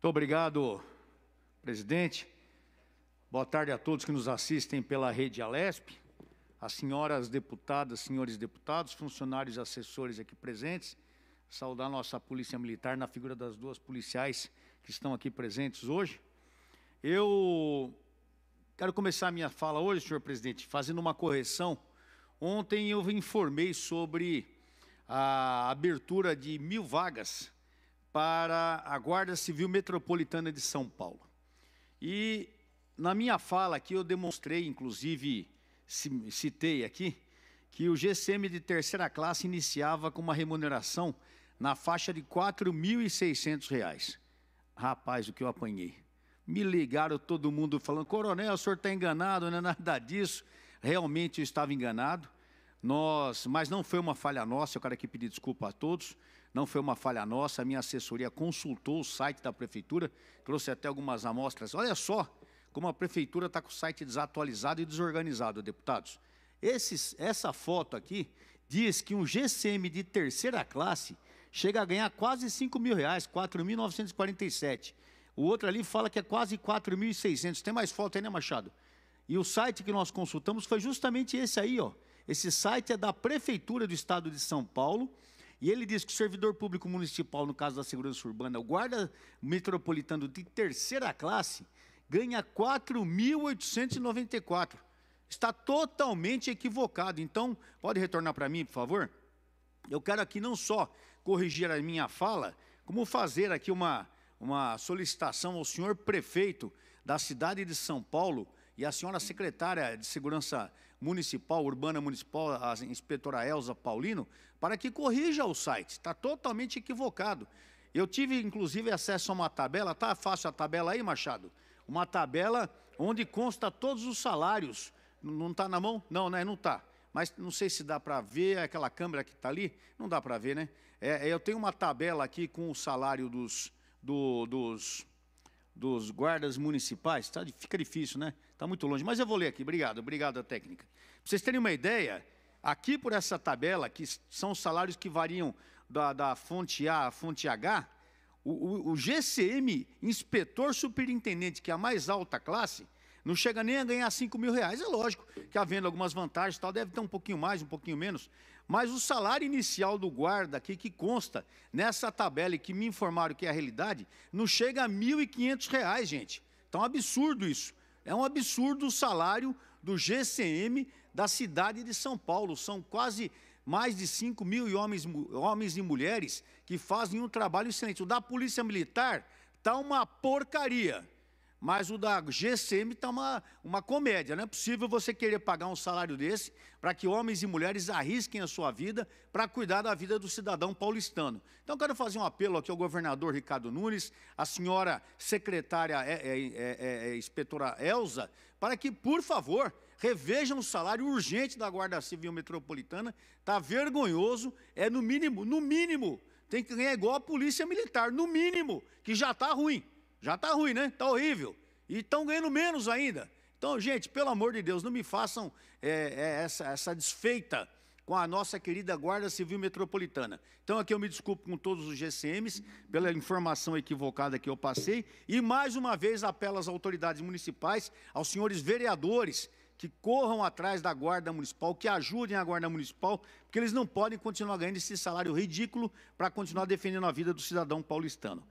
Muito obrigado, presidente. Boa tarde a todos que nos assistem pela rede Alesp, as senhoras deputadas, senhores deputados, funcionários e assessores aqui presentes. Saudar nossa Polícia Militar na figura das duas policiais que estão aqui presentes hoje. Eu quero começar a minha fala hoje, senhor presidente, fazendo uma correção. Ontem eu informei sobre a abertura de mil vagas para a Guarda Civil Metropolitana de São Paulo. E na minha fala aqui eu demonstrei, inclusive citei aqui, que o GCM de terceira classe iniciava com uma remuneração na faixa de R$ 4.600. Rapaz, o que eu apanhei. Me ligaram todo mundo falando, coronel, o senhor está enganado, não é nada disso. Realmente eu estava enganado. Nós, mas não foi uma falha nossa, eu quero aqui pedir desculpa a todos não foi uma falha nossa, a minha assessoria consultou o site da prefeitura, trouxe até algumas amostras. Olha só como a prefeitura está com o site desatualizado e desorganizado, deputados. Esses, essa foto aqui diz que um GCM de terceira classe chega a ganhar quase 5 mil reais, 4.947. O outro ali fala que é quase 4.600. Tem mais foto aí, né, Machado? E o site que nós consultamos foi justamente esse aí, ó. Esse site é da Prefeitura do Estado de São Paulo, e ele diz que o servidor público municipal, no caso da segurança urbana, o guarda metropolitano de terceira classe, ganha 4.894. Está totalmente equivocado. Então, pode retornar para mim, por favor? Eu quero aqui não só corrigir a minha fala, como fazer aqui uma, uma solicitação ao senhor prefeito da cidade de São Paulo e a senhora secretária de Segurança Municipal, Urbana Municipal, a inspetora Elza Paulino, para que corrija o site. Está totalmente equivocado. Eu tive, inclusive, acesso a uma tabela, tá fácil a tabela aí, Machado? Uma tabela onde consta todos os salários. Não está na mão? Não, né? Não está. Mas não sei se dá para ver aquela câmera que está ali. Não dá para ver, né? É, eu tenho uma tabela aqui com o salário dos, do, dos dos guardas municipais. Tá, fica difícil, né? Está muito longe. Mas eu vou ler aqui. Obrigado, obrigado, à técnica. Para vocês terem uma ideia, aqui por essa tabela, que são os salários que variam da, da fonte A à fonte H, o, o, o GCM, inspetor superintendente, que é a mais alta classe, não chega nem a ganhar 5 mil reais. É lógico que havendo algumas vantagens, tal, deve ter um pouquinho mais, um pouquinho menos. Mas o salário inicial do guarda aqui, que consta nessa tabela e que me informaram que é a realidade, não chega a R$ 1.500, gente. Então, é um absurdo isso. É um absurdo o salário do GCM da cidade de São Paulo. São quase mais de 5 mil homens, homens e mulheres que fazem um trabalho excelente. O da Polícia Militar está uma porcaria mas o da GCM está uma, uma comédia. Não né? é possível você querer pagar um salário desse para que homens e mulheres arrisquem a sua vida para cuidar da vida do cidadão paulistano. Então, quero fazer um apelo aqui ao governador Ricardo Nunes, à senhora secretária é, é, é, é, é inspetora Elza, para que, por favor, revejam o salário urgente da Guarda Civil Metropolitana. Está vergonhoso, é no mínimo, no mínimo, tem que ganhar igual a Polícia Militar, no mínimo, que já está ruim. Já está ruim, né? Está horrível. E estão ganhando menos ainda. Então, gente, pelo amor de Deus, não me façam é, é, essa, essa desfeita com a nossa querida Guarda Civil Metropolitana. Então, aqui eu me desculpo com todos os GCMs pela informação equivocada que eu passei. E, mais uma vez, apelo às autoridades municipais, aos senhores vereadores, que corram atrás da Guarda Municipal, que ajudem a Guarda Municipal, porque eles não podem continuar ganhando esse salário ridículo para continuar defendendo a vida do cidadão paulistano.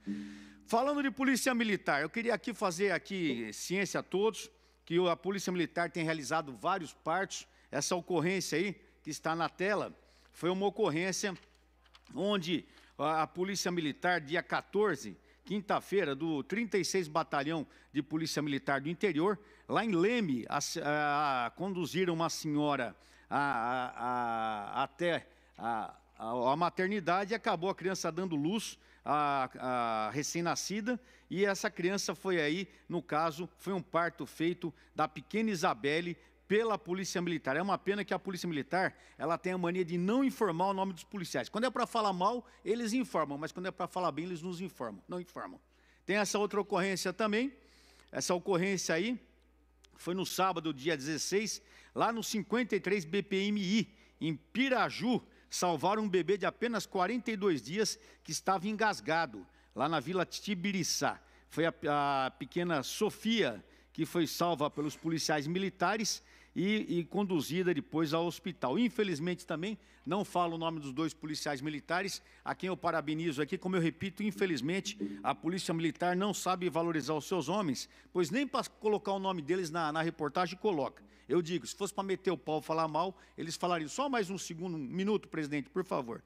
Falando de polícia militar, eu queria aqui fazer aqui ciência a todos que a polícia militar tem realizado vários partos. Essa ocorrência aí que está na tela foi uma ocorrência onde a polícia militar dia 14 quinta-feira, do 36 Batalhão de Polícia Militar do Interior, lá em Leme, a, a, a, conduziram uma senhora até a, a, maternidade e acabou a criança dando luz à, à recém-nascida. E essa criança foi aí, no caso, foi um parto feito da pequena Isabelle pela Polícia Militar. É uma pena que a Polícia Militar ela tem a mania de não informar o nome dos policiais. Quando é para falar mal, eles informam, mas quando é para falar bem, eles nos informam, não informam. Tem essa outra ocorrência também. Essa ocorrência aí foi no sábado, dia 16, lá no 53 BPMI, em Piraju, salvaram um bebê de apenas 42 dias que estava engasgado, lá na vila Tibiriçá. Foi a, a pequena Sofia que foi salva pelos policiais militares e, e, conduzida depois ao hospital. Infelizmente também, não falo o nome dos dois policiais militares, a quem eu parabenizo aqui, como eu repito, infelizmente a Polícia Militar não sabe valorizar os seus homens, pois nem para colocar o nome deles na, na reportagem coloca. Eu digo, se fosse para meter o pau falar mal, eles falariam só mais um segundo, um minuto, presidente, por favor.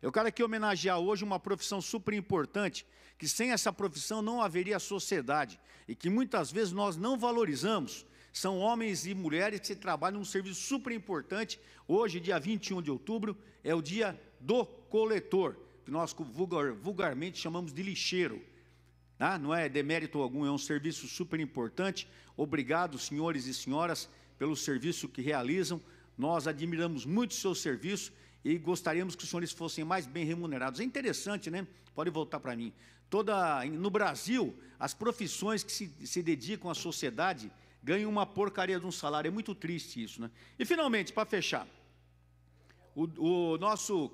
Eu quero aqui homenagear hoje uma profissão super importante, que sem essa profissão não haveria sociedade e que muitas vezes nós não valorizamos são homens e mulheres que trabalham num serviço super importante. Hoje, dia 21 de outubro, é o dia do coletor, que nós vulgar, vulgarmente chamamos de lixeiro. Tá? não é demérito algum, é um serviço super importante. Obrigado, senhores e senhoras, pelo serviço que realizam. Nós admiramos muito o seu serviço e gostaríamos que os senhores fossem mais bem remunerados. É interessante, né? Pode voltar para mim. Toda no Brasil, as profissões que se, se dedicam à sociedade ganha uma porcaria de um salário. É muito triste isso, né? E finalmente, para fechar, o, o nosso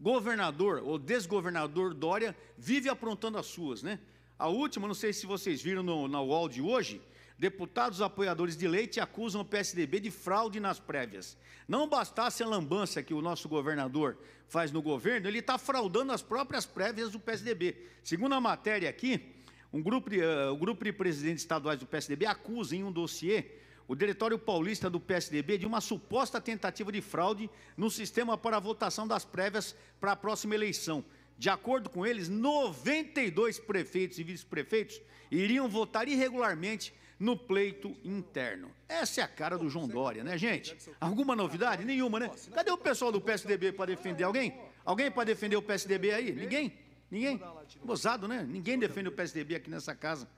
governador, ou desgovernador Dória, vive aprontando as suas, né? A última, não sei se vocês viram no, na UOL de hoje, deputados apoiadores de leite acusam o PSDB de fraude nas prévias. Não bastasse a lambança que o nosso governador faz no governo, ele está fraudando as próprias prévias do PSDB. Segundo a matéria aqui, um grupo, uh, o grupo de presidentes estaduais do PSDB acusa em um dossiê o Diretório Paulista do PSDB de uma suposta tentativa de fraude no sistema para a votação das prévias para a próxima eleição. De acordo com eles, 92 prefeitos e vice-prefeitos iriam votar irregularmente no pleito interno. Essa é a cara do João Dória, né, gente? Alguma novidade? Nenhuma, né? Cadê o pessoal do PSDB para defender alguém? Alguém para defender o PSDB aí? Ninguém? Ninguém? Gozado, né? Ninguém defende o PSDB aqui nessa casa.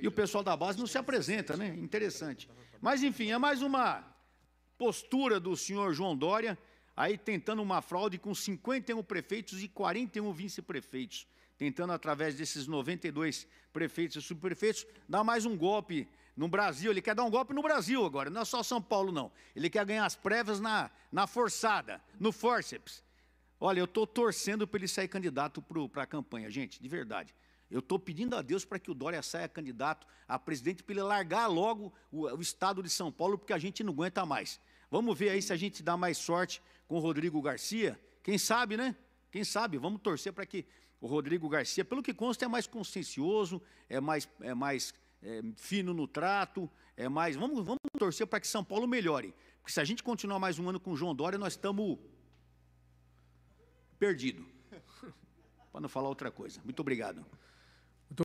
E o pessoal da base não se apresenta, né? Interessante. Mas, enfim, é mais uma postura do senhor João Dória, aí tentando uma fraude com 51 prefeitos e 41 vice-prefeitos. Tentando, através desses 92 prefeitos e subprefeitos, dar mais um golpe no Brasil. Ele quer dar um golpe no Brasil agora, não é só São Paulo, não. Ele quer ganhar as prévias na, na forçada, no forceps. Olha, eu estou torcendo para ele sair candidato para a campanha, gente, de verdade. Eu estou pedindo a Deus para que o Dória saia candidato a presidente, para ele largar logo o, o, estado de São Paulo, porque a gente não aguenta mais. Vamos ver aí se a gente dá mais sorte com o Rodrigo Garcia. Quem sabe, né? Quem sabe? Vamos torcer para que o Rodrigo Garcia, pelo que consta, é mais consciencioso, é mais, é mais é, fino no trato, é mais. Vamos, vamos torcer para que São Paulo melhore. Porque se a gente continuar mais um ano com o João Dória, nós estamos perdido. Para não falar outra coisa. Muito obrigado.